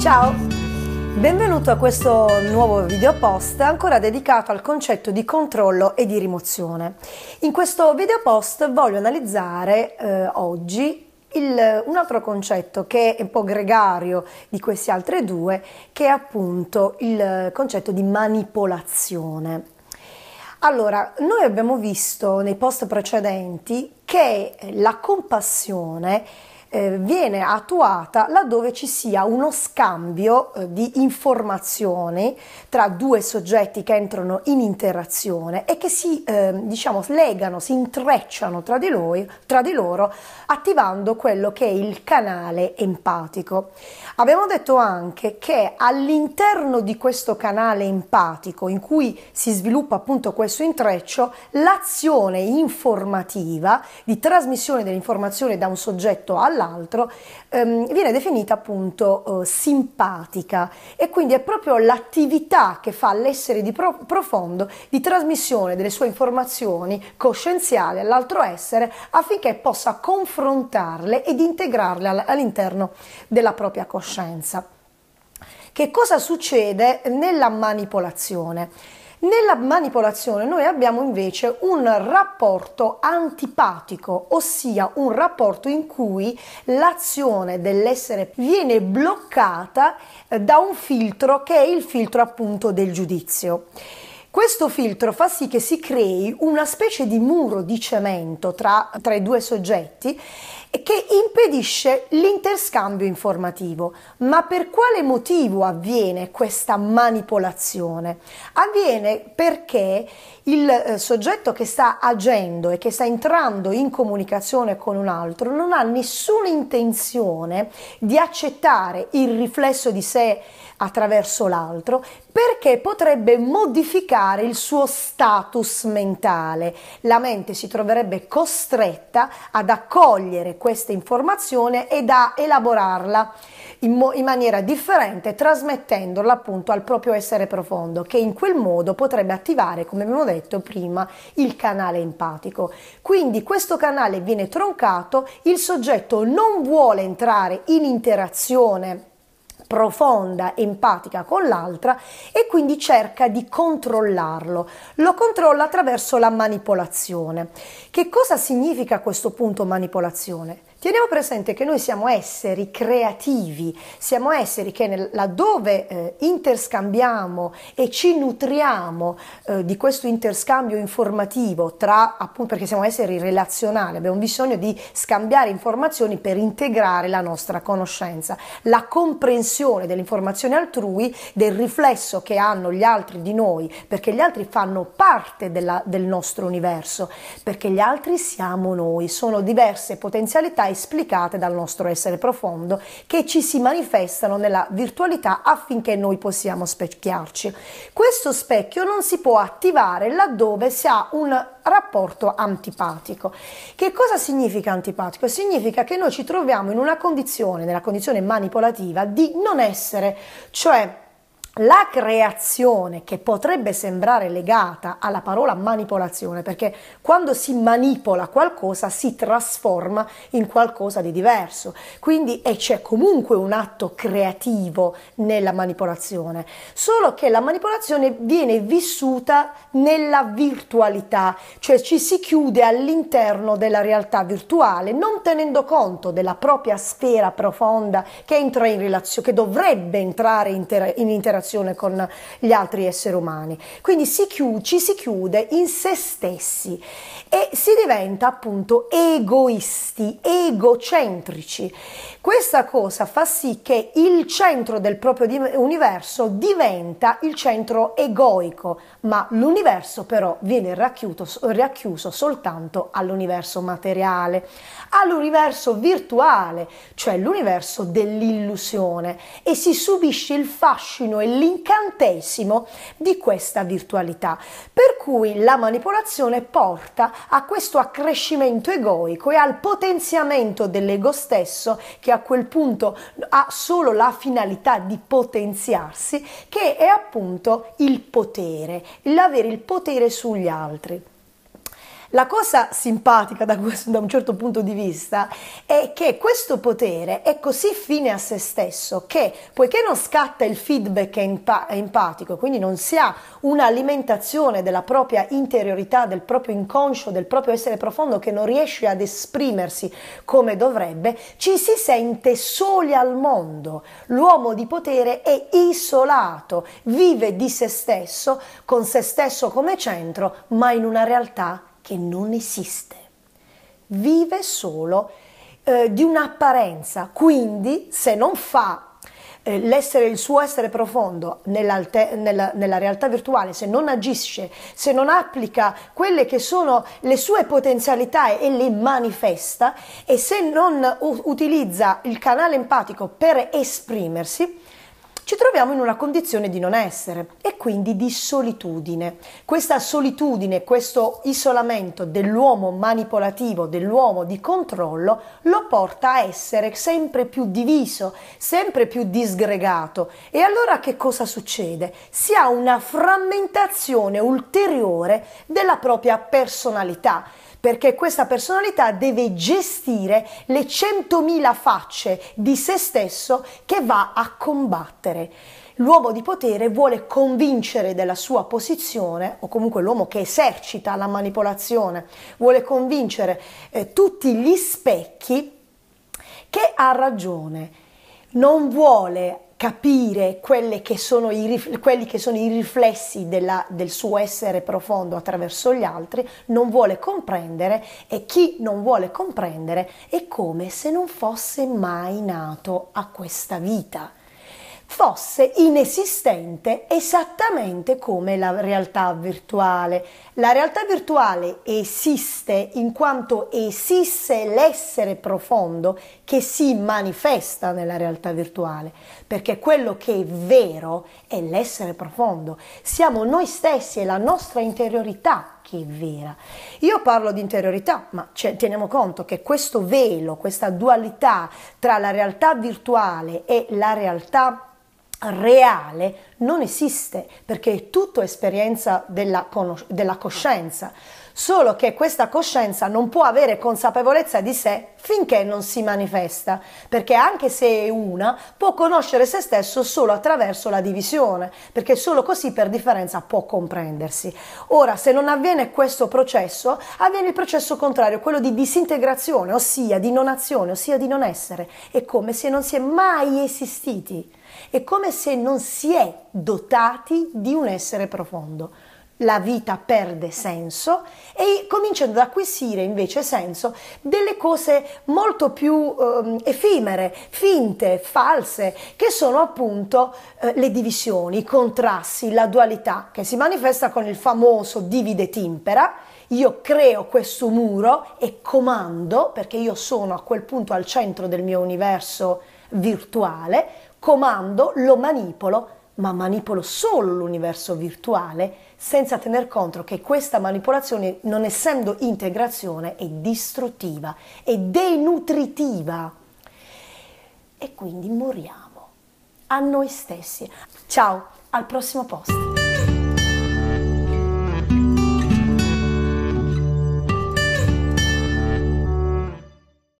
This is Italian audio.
Ciao! Benvenuto a questo nuovo video post ancora dedicato al concetto di controllo e di rimozione. In questo video post voglio analizzare eh, oggi il, un altro concetto che è un po' gregario di questi altri due, che è appunto il concetto di manipolazione. Allora, noi abbiamo visto nei post precedenti che la compassione eh, viene attuata laddove ci sia uno scambio eh, di informazioni tra due soggetti che entrano in interazione e che si eh, diciamo, legano, si intrecciano tra di, lui, tra di loro attivando quello che è il canale empatico. Abbiamo detto anche che all'interno di questo canale empatico in cui si sviluppa appunto questo intreccio, l'azione informativa di trasmissione dell'informazione da un soggetto all'altro dall'altro, ehm, viene definita appunto eh, simpatica e quindi è proprio l'attività che fa l'essere di pro- profondo di trasmissione delle sue informazioni coscienziali all'altro essere affinché possa confrontarle ed integrarle all- all'interno della propria coscienza. Che cosa succede nella manipolazione? Nella manipolazione noi abbiamo invece un rapporto antipatico, ossia un rapporto in cui l'azione dell'essere viene bloccata eh, da un filtro che è il filtro appunto del giudizio. Questo filtro fa sì che si crei una specie di muro di cemento tra, tra i due soggetti che impedisce l'interscambio informativo. Ma per quale motivo avviene questa manipolazione? Avviene perché il eh, soggetto che sta agendo e che sta entrando in comunicazione con un altro non ha nessuna intenzione di accettare il riflesso di sé attraverso l'altro perché potrebbe modificare il suo status mentale. La mente si troverebbe costretta ad accogliere questa informazione ed a elaborarla in, mo- in maniera differente, trasmettendola appunto al proprio essere profondo, che in quel modo potrebbe attivare, come abbiamo detto prima, il canale empatico. Quindi questo canale viene troncato, il soggetto non vuole entrare in interazione profonda, empatica con l'altra e quindi cerca di controllarlo. Lo controlla attraverso la manipolazione. Che cosa significa a questo punto manipolazione? Teniamo presente che noi siamo esseri creativi, siamo esseri che nel, laddove eh, interscambiamo e ci nutriamo eh, di questo interscambio informativo tra, appunto perché siamo esseri relazionali, abbiamo bisogno di scambiare informazioni per integrare la nostra conoscenza, la comprensione dell'informazione altrui, del riflesso che hanno gli altri di noi, perché gli altri fanno parte della, del nostro universo, perché gli altri siamo noi, sono diverse potenzialità esplicate dal nostro essere profondo che ci si manifestano nella virtualità affinché noi possiamo specchiarci. Questo specchio non si può attivare laddove si ha un rapporto antipatico. Che cosa significa antipatico? Significa che noi ci troviamo in una condizione, nella condizione manipolativa, di non essere, cioè la creazione che potrebbe sembrare legata alla parola manipolazione, perché quando si manipola qualcosa si trasforma in qualcosa di diverso, quindi c'è comunque un atto creativo nella manipolazione, solo che la manipolazione viene vissuta nella virtualità, cioè ci si chiude all'interno della realtà virtuale, non tenendo conto della propria sfera profonda che, entra in relazio- che dovrebbe entrare in, ter- in interazione interazione con gli altri esseri umani. Quindi si chiude, ci si chiude in se stessi e si diventa appunto egoisti, egocentrici. Questa cosa fa sì che il centro del proprio di- universo diventa il centro egoico, ma l'universo però viene racchiuso, racchiuso soltanto all'universo materiale, all'universo virtuale, cioè l'universo dell'illusione e si subisce il fascino e l'incantesimo di questa virtualità. Per cui la manipolazione porta a questo accrescimento egoico e al potenziamento dell'ego stesso che a quel punto ha solo la finalità di potenziarsi, che è appunto il potere, l'avere il potere sugli altri. La cosa simpatica da, questo, da un certo punto di vista è che questo potere è così fine a se stesso che poiché non scatta il feedback empatico, quindi non si ha un'alimentazione della propria interiorità, del proprio inconscio, del proprio essere profondo che non riesce ad esprimersi come dovrebbe, ci si sente soli al mondo. L'uomo di potere è isolato, vive di se stesso, con se stesso come centro, ma in una realtà che non esiste, vive solo eh, di un'apparenza, quindi se non fa eh, l'essere, il suo essere profondo nella, nella, realtà virtuale, se non agisce, se non applica quelle che sono le sue potenzialità e le manifesta e se non utilizza il canale empatico per esprimersi, ci troviamo in una condizione di non essere e quindi di solitudine. Questa solitudine, questo isolamento dell'uomo manipolativo, dell'uomo di controllo, lo porta a essere sempre più diviso, sempre più disgregato. E allora che cosa succede? Si ha una frammentazione ulteriore della propria personalità perché questa personalità deve gestire le 100.000 facce di se stesso che va a combattere. L'uomo di potere vuole convincere della sua posizione, o comunque l'uomo che esercita la manipolazione, vuole convincere eh, tutti gli specchi che ha ragione, non vuole capire che i, quelli che sono i riflessi della, del suo essere profondo attraverso gli altri, non vuole comprendere e chi non vuole comprendere è come se non fosse mai nato a questa vita fosse inesistente esattamente come la realtà virtuale. La realtà virtuale esiste in quanto esiste l'essere profondo che si manifesta nella realtà virtuale, perché quello che è vero è l'essere profondo. Siamo noi stessi e la nostra interiorità che è vera. Io parlo di interiorità, ma cioè, teniamo conto che questo velo, questa dualità tra la realtà virtuale e la realtà reale non esiste perché è tutto esperienza della, conos- della, coscienza, solo che questa coscienza non può avere consapevolezza di sé finché non si manifesta, perché anche se è una, può conoscere se stesso solo attraverso la divisione, perché solo così per differenza può comprendersi. Ora, se non avviene questo processo, avviene il processo contrario, quello di disintegrazione, ossia di non azione, ossia di non essere, è come se non si è mai esistiti. È come se non si è dotati di un essere profondo. La vita perde senso e cominciano ad acquisire invece senso delle cose molto più eh, effimere, finte, false, che sono appunto eh, le divisioni, i contrasti, la dualità che si manifesta con il famoso divide timpera, io creo questo muro e comando, perché io sono a quel punto al centro del mio universo virtuale, comando, lo manipolo, ma manipolo solo l'universo virtuale senza tener conto che questa manipolazione, non essendo integrazione, è distruttiva, è denutritiva e quindi moriamo a noi stessi. Ciao, al prossimo post.